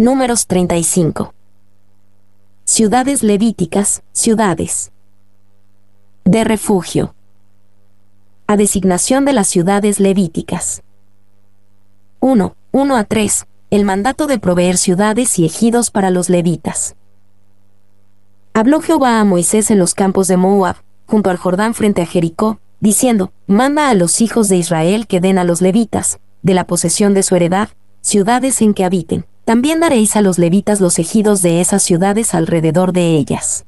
Números 35. Ciudades levíticas, ciudades. De refugio. A designación de las ciudades levíticas. 1. 1 a 3. El mandato de proveer ciudades y ejidos para los levitas. Habló Jehová a Moisés en los campos de Moab, junto al Jordán frente a Jericó, diciendo, Manda a los hijos de Israel que den a los levitas, de la posesión de su heredad, ciudades en que habiten. También daréis a los levitas los ejidos de esas ciudades alrededor de ellas.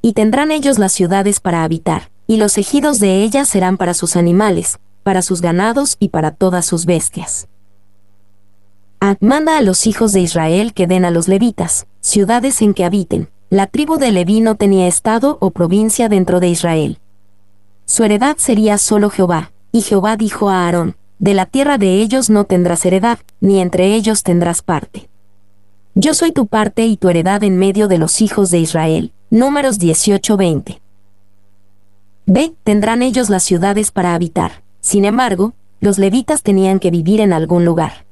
Y tendrán ellos las ciudades para habitar, y los ejidos de ellas serán para sus animales, para sus ganados y para todas sus bestias. Ah, manda a los hijos de Israel que den a los levitas, ciudades en que habiten. La tribu de Leví no tenía estado o provincia dentro de Israel. Su heredad sería solo Jehová, y Jehová dijo a Aarón, de la tierra de ellos no tendrás heredad, ni entre ellos tendrás parte. Yo soy tu parte y tu heredad en medio de los hijos de Israel. Números 18-20. B. Tendrán ellos las ciudades para habitar. Sin embargo, los levitas tenían que vivir en algún lugar.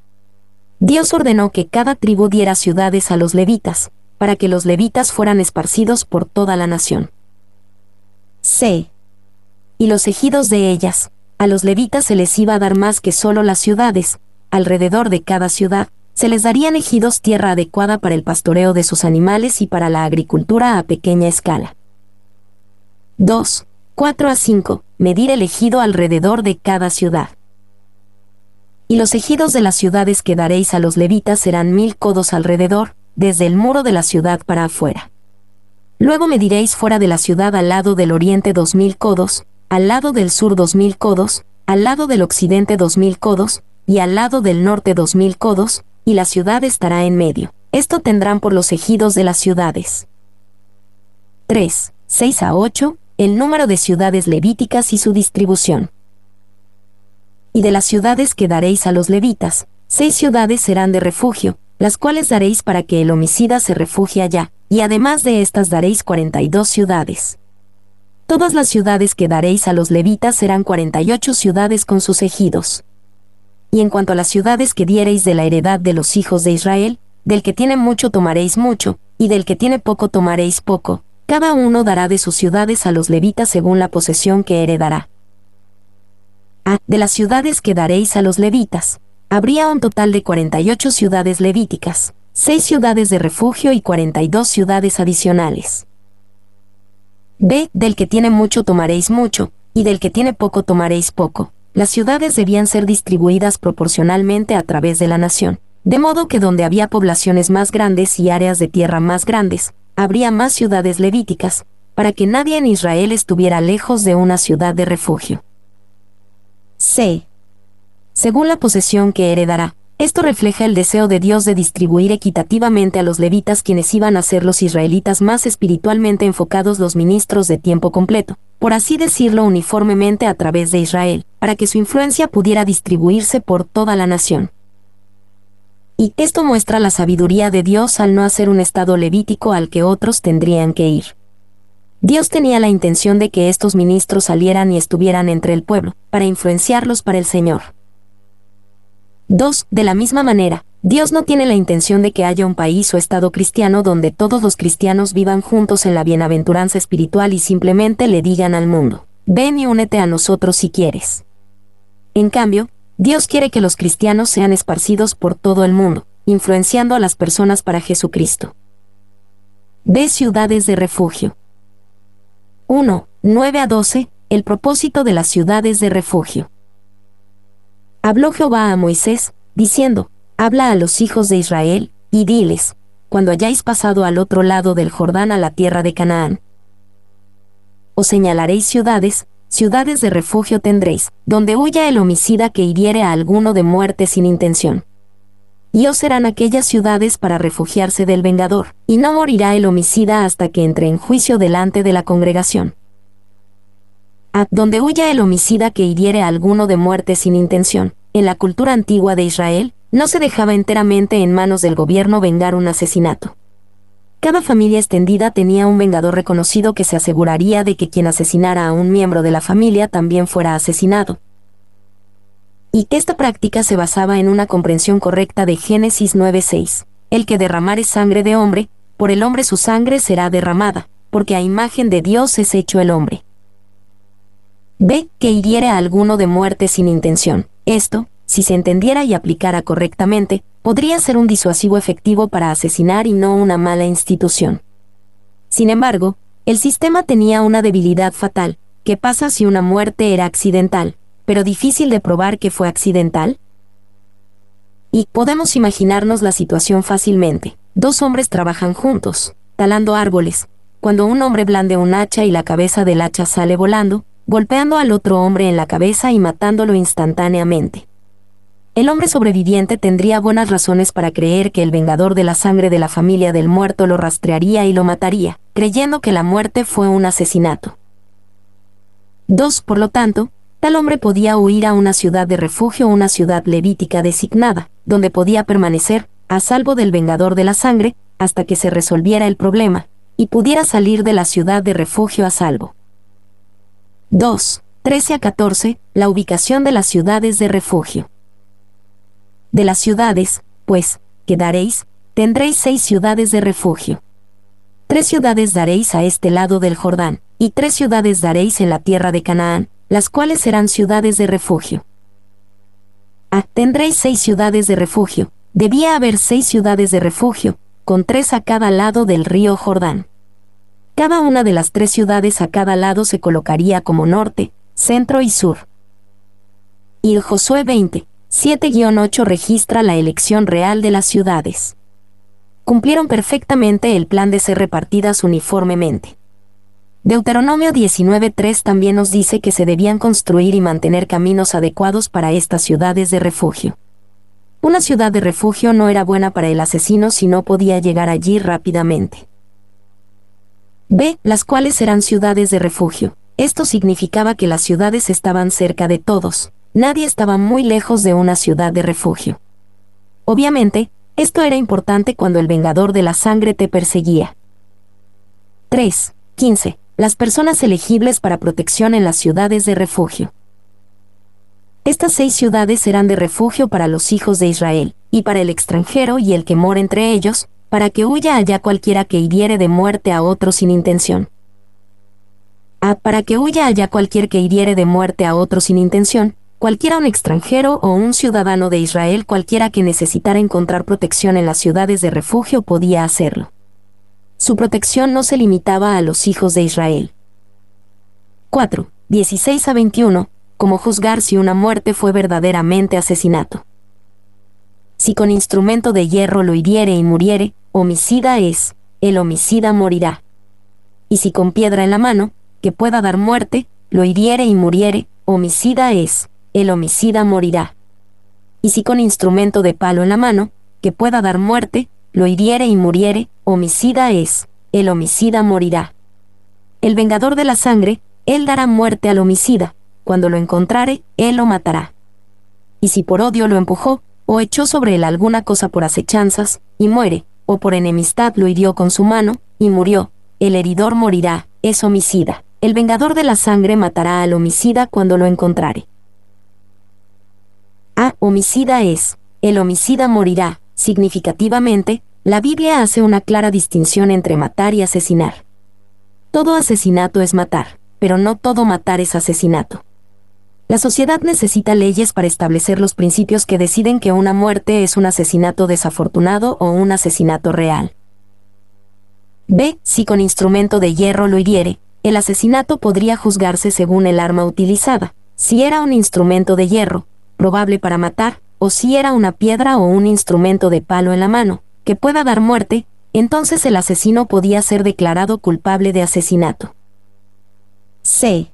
Dios ordenó que cada tribu diera ciudades a los levitas, para que los levitas fueran esparcidos por toda la nación. C. Y los ejidos de ellas, a los levitas se les iba a dar más que solo las ciudades, alrededor de cada ciudad, se les darían ejidos tierra adecuada para el pastoreo de sus animales y para la agricultura a pequeña escala. 2. 4 a 5. Medir el ejido alrededor de cada ciudad. Y los ejidos de las ciudades que daréis a los levitas serán mil codos alrededor, desde el muro de la ciudad para afuera. Luego mediréis fuera de la ciudad al lado del oriente dos mil codos, al lado del sur 2000 codos, al lado del occidente 2000 codos, y al lado del norte 2000 codos, y la ciudad estará en medio. Esto tendrán por los ejidos de las ciudades. 3. 6 a 8. El número de ciudades levíticas y su distribución. Y de las ciudades que daréis a los levitas, seis ciudades serán de refugio, las cuales daréis para que el homicida se refugie allá, y además de estas daréis 42 ciudades. Todas las ciudades que daréis a los levitas serán 48 ciudades con sus ejidos. Y en cuanto a las ciudades que diereis de la heredad de los hijos de Israel, del que tiene mucho tomaréis mucho, y del que tiene poco tomaréis poco, cada uno dará de sus ciudades a los levitas según la posesión que heredará. A. Ah, de las ciudades que daréis a los levitas, habría un total de 48 ciudades levíticas, 6 ciudades de refugio y 42 ciudades adicionales. B. Del que tiene mucho tomaréis mucho, y del que tiene poco tomaréis poco. Las ciudades debían ser distribuidas proporcionalmente a través de la nación, de modo que donde había poblaciones más grandes y áreas de tierra más grandes, habría más ciudades levíticas, para que nadie en Israel estuviera lejos de una ciudad de refugio. C. Según la posesión que heredará, esto refleja el deseo de Dios de distribuir equitativamente a los levitas quienes iban a ser los israelitas más espiritualmente enfocados los ministros de tiempo completo, por así decirlo uniformemente a través de Israel, para que su influencia pudiera distribuirse por toda la nación. Y esto muestra la sabiduría de Dios al no hacer un estado levítico al que otros tendrían que ir. Dios tenía la intención de que estos ministros salieran y estuvieran entre el pueblo, para influenciarlos para el Señor. 2. De la misma manera, Dios no tiene la intención de que haya un país o estado cristiano donde todos los cristianos vivan juntos en la bienaventuranza espiritual y simplemente le digan al mundo, ven y únete a nosotros si quieres. En cambio, Dios quiere que los cristianos sean esparcidos por todo el mundo, influenciando a las personas para Jesucristo. De Ciudades de refugio. 1. 9 a 12. El propósito de las ciudades de refugio. Habló Jehová a Moisés, diciendo, Habla a los hijos de Israel, y diles, cuando hayáis pasado al otro lado del Jordán a la tierra de Canaán, os señalaréis ciudades, ciudades de refugio tendréis, donde huya el homicida que hiriere a alguno de muerte sin intención. Y os serán aquellas ciudades para refugiarse del vengador, y no morirá el homicida hasta que entre en juicio delante de la congregación a donde huya el homicida que hiriere a alguno de muerte sin intención. En la cultura antigua de Israel, no se dejaba enteramente en manos del gobierno vengar un asesinato. Cada familia extendida tenía un vengador reconocido que se aseguraría de que quien asesinara a un miembro de la familia también fuera asesinado. Y que esta práctica se basaba en una comprensión correcta de Génesis 9:6. El que derramare sangre de hombre, por el hombre su sangre será derramada, porque a imagen de Dios es hecho el hombre. Ve Que hiriere a alguno de muerte sin intención. Esto, si se entendiera y aplicara correctamente, podría ser un disuasivo efectivo para asesinar y no una mala institución. Sin embargo, el sistema tenía una debilidad fatal, ¿qué pasa si una muerte era accidental, pero difícil de probar que fue accidental? Y podemos imaginarnos la situación fácilmente. Dos hombres trabajan juntos, talando árboles. Cuando un hombre blande un hacha y la cabeza del hacha sale volando, golpeando al otro hombre en la cabeza y matándolo instantáneamente. El hombre sobreviviente tendría buenas razones para creer que el vengador de la sangre de la familia del muerto lo rastrearía y lo mataría, creyendo que la muerte fue un asesinato. 2. Por lo tanto, tal hombre podía huir a una ciudad de refugio, o una ciudad levítica designada, donde podía permanecer, a salvo del vengador de la sangre, hasta que se resolviera el problema, y pudiera salir de la ciudad de refugio a salvo. 2. 13 a 14. La ubicación de las ciudades de refugio. De las ciudades, pues, que daréis, tendréis seis ciudades de refugio. Tres ciudades daréis a este lado del Jordán, y tres ciudades daréis en la tierra de Canaán, las cuales serán ciudades de refugio. A. Ah, tendréis seis ciudades de refugio. Debía haber seis ciudades de refugio, con tres a cada lado del río Jordán. Cada una de las tres ciudades a cada lado se colocaría como norte, centro y sur. Y el Josué 20, 7-8 registra la elección real de las ciudades. Cumplieron perfectamente el plan de ser repartidas uniformemente. Deuteronomio 19.3 también nos dice que se debían construir y mantener caminos adecuados para estas ciudades de refugio. Una ciudad de refugio no era buena para el asesino si no podía llegar allí rápidamente. B, las cuales eran ciudades de refugio. Esto significaba que las ciudades estaban cerca de todos. Nadie estaba muy lejos de una ciudad de refugio. Obviamente, esto era importante cuando el Vengador de la Sangre te perseguía. 3. 15. Las personas elegibles para protección en las ciudades de refugio. Estas seis ciudades serán de refugio para los hijos de Israel, y para el extranjero y el que mora entre ellos, para que huya allá cualquiera que hiriere de muerte a otro sin intención. A, ah, para que huya allá cualquier que hiriere de muerte a otro sin intención, cualquiera un extranjero o un ciudadano de Israel cualquiera que necesitara encontrar protección en las ciudades de refugio podía hacerlo. Su protección no se limitaba a los hijos de Israel. 4. 16 a 21. Como juzgar si una muerte fue verdaderamente asesinato. Si con instrumento de hierro lo hiriere y muriere, homicida es, el homicida morirá. Y si con piedra en la mano, que pueda dar muerte, lo hiriere y muriere, homicida es, el homicida morirá. Y si con instrumento de palo en la mano, que pueda dar muerte, lo hiriere y muriere, homicida es, el homicida morirá. El vengador de la sangre, él dará muerte al homicida, cuando lo encontrare, él lo matará. Y si por odio lo empujó, o echó sobre él alguna cosa por acechanzas, y muere, o por enemistad lo hirió con su mano, y murió. El heridor morirá, es homicida. El vengador de la sangre matará al homicida cuando lo encontrare. A. Ah, homicida es. El homicida morirá. Significativamente, la Biblia hace una clara distinción entre matar y asesinar. Todo asesinato es matar, pero no todo matar es asesinato. La sociedad necesita leyes para establecer los principios que deciden que una muerte es un asesinato desafortunado o un asesinato real. B. Si con instrumento de hierro lo hiriere, el asesinato podría juzgarse según el arma utilizada, si era un instrumento de hierro, probable para matar, o si era una piedra o un instrumento de palo en la mano, que pueda dar muerte, entonces el asesino podía ser declarado culpable de asesinato. C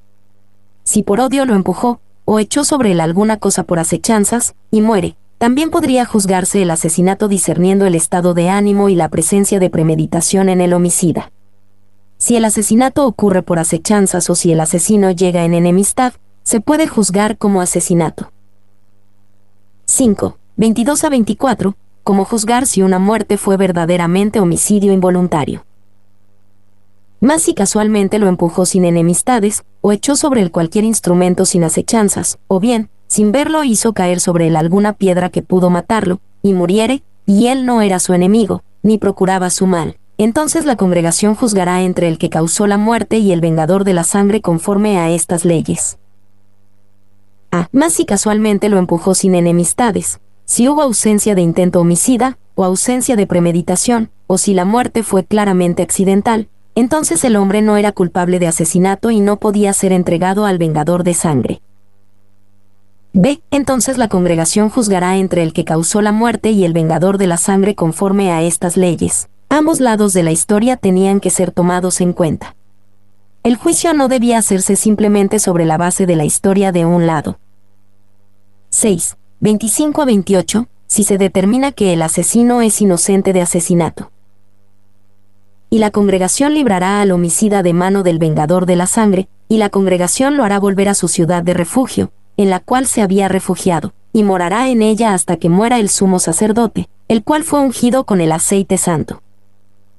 si por odio lo empujó, o echó sobre él alguna cosa por acechanzas, y muere, también podría juzgarse el asesinato discerniendo el estado de ánimo y la presencia de premeditación en el homicida. Si el asesinato ocurre por acechanzas o si el asesino llega en enemistad, se puede juzgar como asesinato. 5. 22 a 24. Como juzgar si una muerte fue verdaderamente homicidio involuntario. Más si casualmente lo empujó sin enemistades, o echó sobre él cualquier instrumento sin acechanzas, o bien, sin verlo hizo caer sobre él alguna piedra que pudo matarlo, y muriere, y él no era su enemigo, ni procuraba su mal. Entonces la congregación juzgará entre el que causó la muerte y el vengador de la sangre conforme a estas leyes. A. Ah, más si casualmente lo empujó sin enemistades, si hubo ausencia de intento homicida, o ausencia de premeditación, o si la muerte fue claramente accidental, entonces el hombre no era culpable de asesinato y no podía ser entregado al vengador de sangre. B. Entonces la congregación juzgará entre el que causó la muerte y el vengador de la sangre conforme a estas leyes. Ambos lados de la historia tenían que ser tomados en cuenta. El juicio no debía hacerse simplemente sobre la base de la historia de un lado. 6. 25 a 28. Si se determina que el asesino es inocente de asesinato y la congregación librará al homicida de mano del vengador de la sangre, y la congregación lo hará volver a su ciudad de refugio, en la cual se había refugiado, y morará en ella hasta que muera el sumo sacerdote, el cual fue ungido con el aceite santo.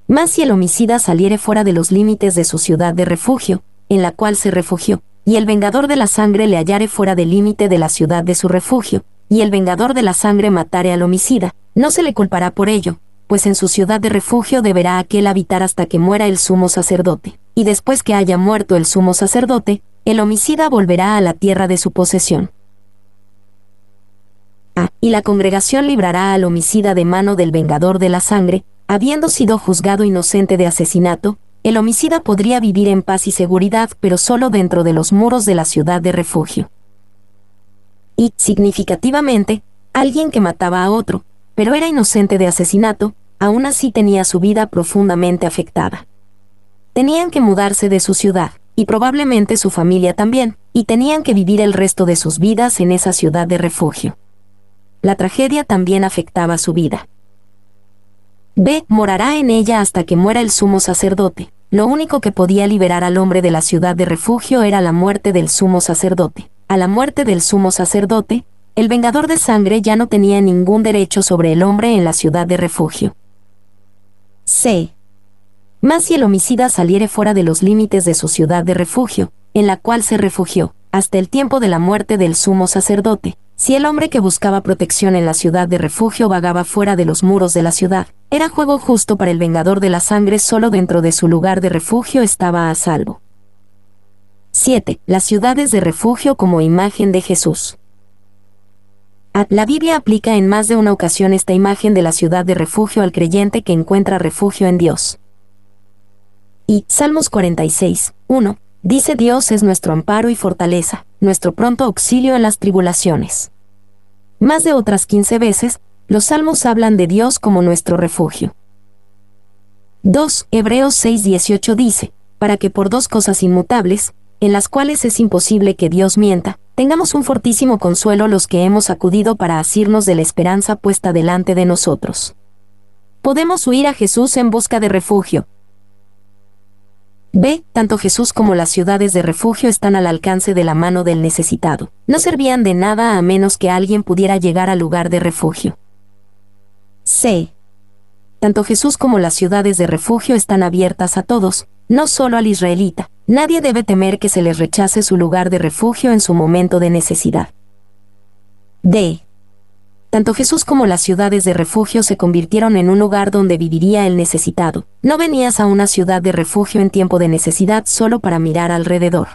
Mas si el homicida saliere fuera de los límites de su ciudad de refugio, en la cual se refugió, y el vengador de la sangre le hallare fuera del límite de la ciudad de su refugio, y el vengador de la sangre matare al homicida, no se le culpará por ello, pues en su ciudad de refugio deberá aquel habitar hasta que muera el sumo sacerdote. Y después que haya muerto el sumo sacerdote, el homicida volverá a la tierra de su posesión. Ah, y la congregación librará al homicida de mano del vengador de la sangre, habiendo sido juzgado inocente de asesinato, el homicida podría vivir en paz y seguridad, pero solo dentro de los muros de la ciudad de refugio. Y, significativamente, alguien que mataba a otro, pero era inocente de asesinato, aún así tenía su vida profundamente afectada. Tenían que mudarse de su ciudad, y probablemente su familia también, y tenían que vivir el resto de sus vidas en esa ciudad de refugio. La tragedia también afectaba su vida. B. Morará en ella hasta que muera el sumo sacerdote. Lo único que podía liberar al hombre de la ciudad de refugio era la muerte del sumo sacerdote. A la muerte del sumo sacerdote, el Vengador de Sangre ya no tenía ningún derecho sobre el hombre en la ciudad de refugio. C. Más si el homicida saliere fuera de los límites de su ciudad de refugio, en la cual se refugió, hasta el tiempo de la muerte del sumo sacerdote, si el hombre que buscaba protección en la ciudad de refugio vagaba fuera de los muros de la ciudad, era juego justo para el vengador de la sangre solo dentro de su lugar de refugio estaba a salvo. 7. Las ciudades de refugio como imagen de Jesús. Ah, la Biblia aplica en más de una ocasión esta imagen de la ciudad de refugio al creyente que encuentra refugio en Dios. Y Salmos 46, 1, dice Dios es nuestro amparo y fortaleza, nuestro pronto auxilio en las tribulaciones. Más de otras 15 veces, los salmos hablan de Dios como nuestro refugio. 2. Hebreos 6:18 dice, para que por dos cosas inmutables, en las cuales es imposible que Dios mienta, tengamos un fortísimo consuelo los que hemos acudido para asirnos de la esperanza puesta delante de nosotros. Podemos huir a Jesús en busca de refugio. B. Tanto Jesús como las ciudades de refugio están al alcance de la mano del necesitado. No servían de nada a menos que alguien pudiera llegar al lugar de refugio. C. Tanto Jesús como las ciudades de refugio están abiertas a todos, no solo al israelita. Nadie debe temer que se les rechace su lugar de refugio en su momento de necesidad. D. Tanto Jesús como las ciudades de refugio se convirtieron en un lugar donde viviría el necesitado. No venías a una ciudad de refugio en tiempo de necesidad solo para mirar alrededor.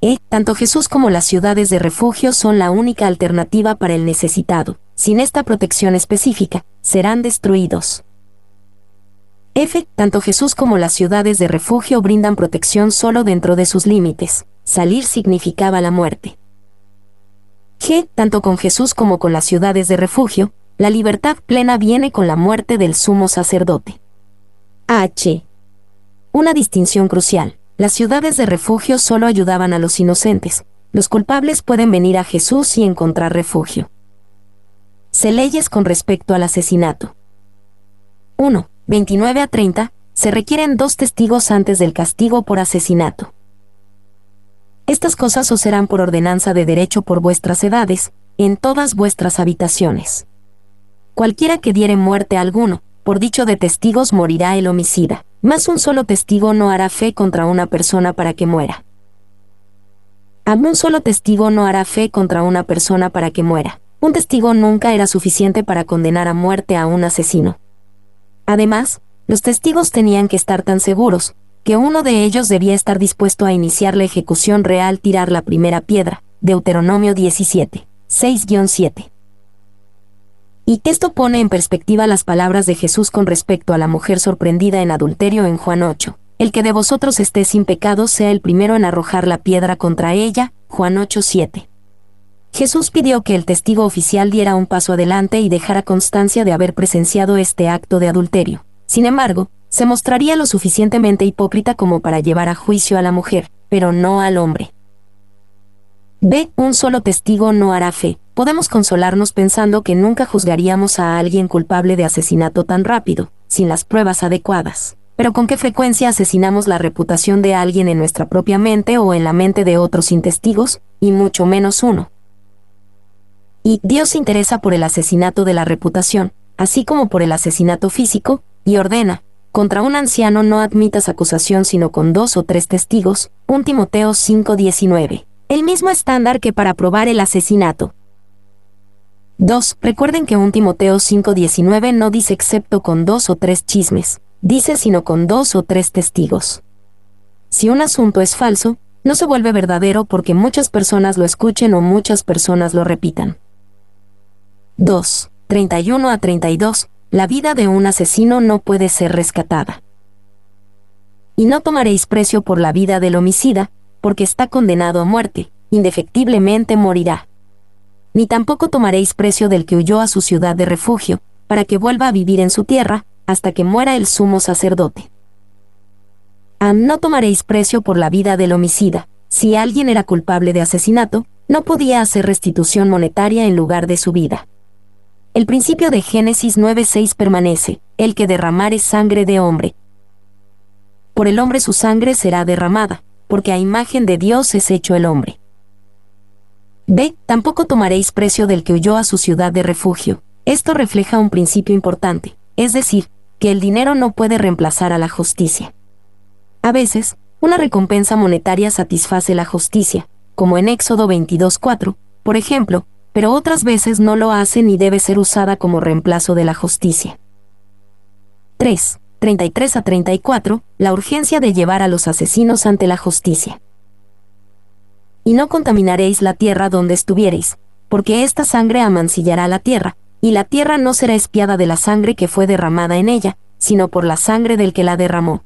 E. Tanto Jesús como las ciudades de refugio son la única alternativa para el necesitado. Sin esta protección específica, serán destruidos. F. Tanto Jesús como las ciudades de refugio brindan protección solo dentro de sus límites. Salir significaba la muerte. G. Tanto con Jesús como con las ciudades de refugio, la libertad plena viene con la muerte del sumo sacerdote. H. Una distinción crucial. Las ciudades de refugio solo ayudaban a los inocentes. Los culpables pueden venir a Jesús y encontrar refugio. Se leyes con respecto al asesinato. 1. 29 a 30, se requieren dos testigos antes del castigo por asesinato. Estas cosas os serán por ordenanza de derecho por vuestras edades, en todas vuestras habitaciones. Cualquiera que diere muerte a alguno, por dicho de testigos morirá el homicida, más un solo testigo no hará fe contra una persona para que muera. A un solo testigo no hará fe contra una persona para que muera. Un testigo nunca era suficiente para condenar a muerte a un asesino. Además, los testigos tenían que estar tan seguros, que uno de ellos debía estar dispuesto a iniciar la ejecución real tirar la primera piedra, Deuteronomio 17, 6-7. Y que esto pone en perspectiva las palabras de Jesús con respecto a la mujer sorprendida en adulterio en Juan 8. El que de vosotros esté sin pecado sea el primero en arrojar la piedra contra ella, Juan 8, 7. Jesús pidió que el testigo oficial diera un paso adelante y dejara constancia de haber presenciado este acto de adulterio. Sin embargo, se mostraría lo suficientemente hipócrita como para llevar a juicio a la mujer, pero no al hombre. B. Un solo testigo no hará fe. Podemos consolarnos pensando que nunca juzgaríamos a alguien culpable de asesinato tan rápido, sin las pruebas adecuadas. Pero con qué frecuencia asesinamos la reputación de alguien en nuestra propia mente o en la mente de otros sin testigos, y mucho menos uno y Dios se interesa por el asesinato de la reputación, así como por el asesinato físico, y ordena, contra un anciano no admitas acusación sino con dos o tres testigos, 1 Timoteo 5:19, el mismo estándar que para probar el asesinato. 2. Recuerden que 1 Timoteo 5:19 no dice excepto con dos o tres chismes, dice sino con dos o tres testigos. Si un asunto es falso, no se vuelve verdadero porque muchas personas lo escuchen o muchas personas lo repitan. 2, 31 a 32, la vida de un asesino no puede ser rescatada. Y no tomaréis precio por la vida del homicida, porque está condenado a muerte, indefectiblemente morirá. Ni tampoco tomaréis precio del que huyó a su ciudad de refugio, para que vuelva a vivir en su tierra, hasta que muera el sumo sacerdote. Ah, no tomaréis precio por la vida del homicida. Si alguien era culpable de asesinato, no podía hacer restitución monetaria en lugar de su vida. El principio de Génesis 9:6 permanece, el que derramare sangre de hombre. Por el hombre su sangre será derramada, porque a imagen de Dios es hecho el hombre. B. Tampoco tomaréis precio del que huyó a su ciudad de refugio. Esto refleja un principio importante, es decir, que el dinero no puede reemplazar a la justicia. A veces, una recompensa monetaria satisface la justicia, como en Éxodo 22.4, por ejemplo, pero otras veces no lo hacen y debe ser usada como reemplazo de la justicia. 3. 33 a 34, la urgencia de llevar a los asesinos ante la justicia. Y no contaminaréis la tierra donde estuviereis, porque esta sangre amancillará la tierra, y la tierra no será espiada de la sangre que fue derramada en ella, sino por la sangre del que la derramó.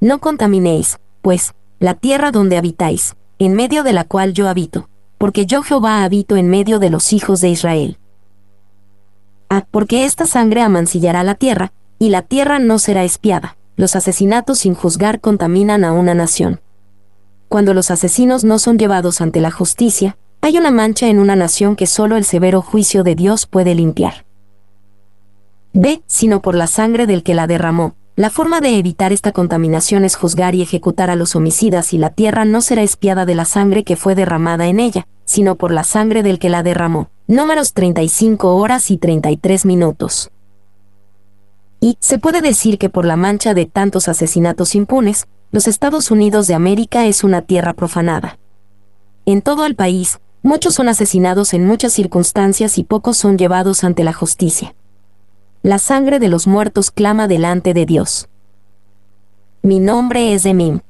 No contaminéis, pues, la tierra donde habitáis, en medio de la cual yo habito porque yo Jehová habito en medio de los hijos de Israel. Ah, porque esta sangre amancillará la tierra, y la tierra no será espiada. Los asesinatos sin juzgar contaminan a una nación. Cuando los asesinos no son llevados ante la justicia, hay una mancha en una nación que solo el severo juicio de Dios puede limpiar. B. Sino por la sangre del que la derramó, la forma de evitar esta contaminación es juzgar y ejecutar a los homicidas y la tierra no será espiada de la sangre que fue derramada en ella, sino por la sangre del que la derramó. Números 35 horas y 33 minutos. Y se puede decir que por la mancha de tantos asesinatos impunes, los Estados Unidos de América es una tierra profanada. En todo el país, muchos son asesinados en muchas circunstancias y pocos son llevados ante la justicia. La sangre de los muertos clama delante de Dios. Mi nombre es Demim.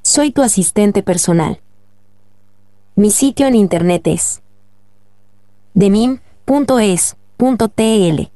Soy tu asistente personal. Mi sitio en internet es demim.es.tl.